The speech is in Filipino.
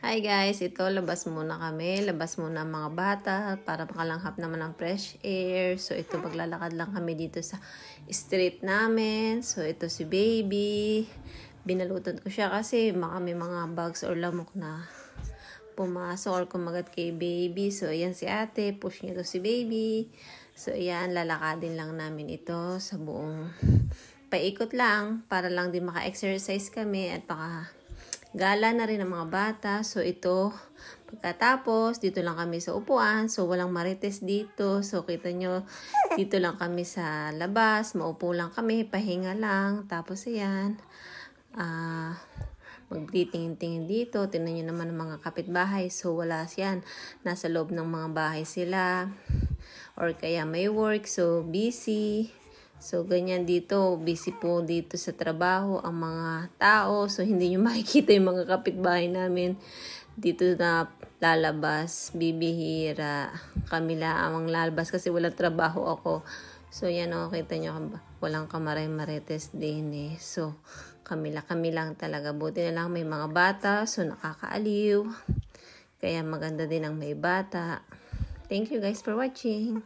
Hi guys, ito labas muna kami. Labas muna ang mga bata para makalanghap naman ng fresh air. So ito maglalakad lang kami dito sa street namin. So ito si baby. Binalutan ko siya kasi mga may mga bugs or lamok na pumasok or kumagat kay baby. So ayan si ate, push niya to si baby. So ayan, lalakadin lang namin ito sa buong paikot lang para lang din maka-exercise kami at paka Gala na rin ng mga bata. So, ito, pagkatapos, dito lang kami sa upuan. So, walang marites dito. So, kita nyo, dito lang kami sa labas. Maupo lang kami, pahinga lang. Tapos, ayan. Ah... Uh, magtitingin-tingin dito. Tingnan nyo naman ang mga kapitbahay. So, wala siyan. Nasa loob ng mga bahay sila. Or kaya may work. So, busy. So, ganyan dito. Busy po dito sa trabaho ang mga tao. So, hindi nyo makikita yung mga kapitbahay namin dito na lalabas. Bibihira. Kami ang lalabas kasi walang trabaho ako. So, yan o. Oh, kita nyo, walang kamaray maretes din eh. So, kami lang, lang talaga. Buti na lang may mga bata. So, nakakaaliw. Kaya maganda din ang may bata. Thank you guys for watching.